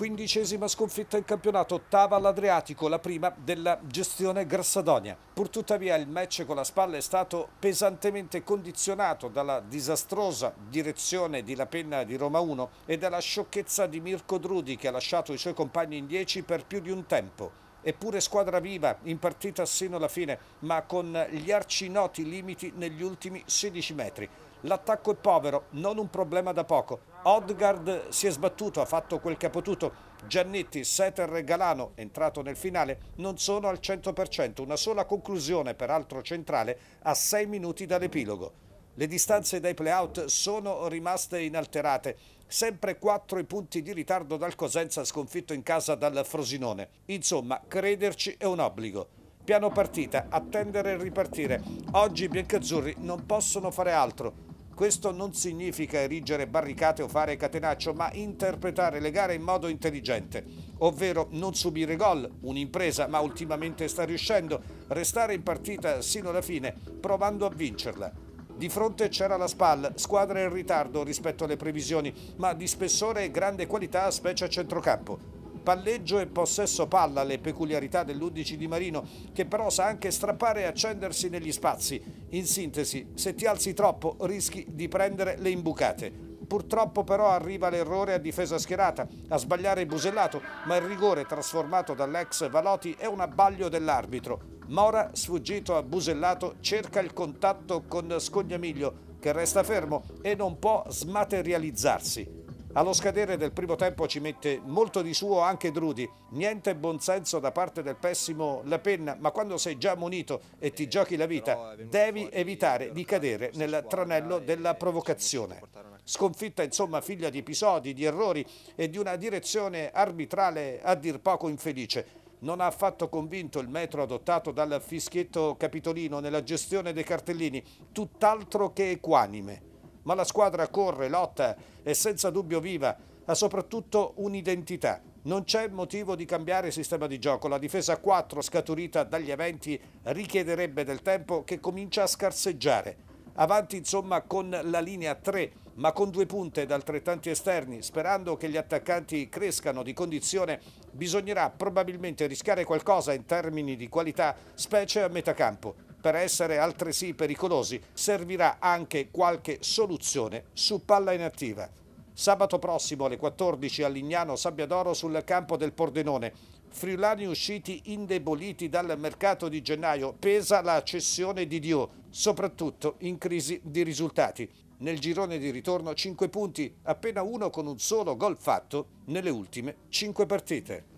quindicesima sconfitta in campionato, ottava all'Adriatico, la prima della gestione Grassadonia. Purtuttavia il match con la spalla è stato pesantemente condizionato dalla disastrosa direzione di La Penna di Roma 1 e dalla sciocchezza di Mirko Drudi che ha lasciato i suoi compagni in 10 per più di un tempo eppure squadra viva, in partita sino alla fine, ma con gli arcinoti limiti negli ultimi 16 metri. L'attacco è povero, non un problema da poco. Odgard si è sbattuto, ha fatto quel che ha potuto. Giannetti, Setter e Galano, entrato nel finale, non sono al 100%. Una sola conclusione, peraltro centrale, a 6 minuti dall'epilogo. Le distanze dai playout sono rimaste inalterate. Sempre 4 i punti di ritardo dal Cosenza sconfitto in casa dal Frosinone. Insomma, crederci è un obbligo piano partita, attendere e ripartire. Oggi i biancazzurri non possono fare altro. Questo non significa erigere barricate o fare catenaccio, ma interpretare le gare in modo intelligente, ovvero non subire gol, un'impresa, ma ultimamente sta riuscendo, restare in partita sino alla fine, provando a vincerla. Di fronte c'era la SPAL, squadra in ritardo rispetto alle previsioni, ma di spessore e grande qualità, specie a centrocampo palleggio e possesso palla, le peculiarità dell'11 di Marino, che però sa anche strappare e accendersi negli spazi. In sintesi, se ti alzi troppo rischi di prendere le imbucate. Purtroppo però arriva l'errore a difesa schierata, a sbagliare Busellato, ma il rigore trasformato dall'ex Valotti è un abbaglio dell'arbitro. Mora, sfuggito a Busellato, cerca il contatto con Scognamiglio, che resta fermo e non può smaterializzarsi. Allo scadere del primo tempo ci mette molto di suo anche Drudi. Niente buonsenso da parte del pessimo La Penna, ma quando sei già munito e ti giochi la vita, devi evitare di cadere nel tranello della provocazione sconfitta insomma figlia di episodi, di errori e di una direzione arbitrale a dir poco infelice. Non ha affatto convinto il metro adottato dal fischietto capitolino nella gestione dei cartellini, tutt'altro che equanime. Ma la squadra corre, lotta e senza dubbio viva, ha soprattutto un'identità. Non c'è motivo di cambiare il sistema di gioco. La difesa 4 scaturita dagli eventi richiederebbe del tempo che comincia a scarseggiare. Avanti insomma con la linea 3 ma con due punte da altrettanti esterni, sperando che gli attaccanti crescano di condizione, bisognerà probabilmente rischiare qualcosa in termini di qualità, specie a metà campo. Per essere altresì pericolosi servirà anche qualche soluzione su palla inattiva. Sabato prossimo alle 14 a Lignano d'Oro sul campo del Pordenone. Friulani usciti indeboliti dal mercato di gennaio pesa la cessione di Dio, soprattutto in crisi di risultati nel girone di ritorno 5 punti, appena uno con un solo gol fatto nelle ultime 5 partite.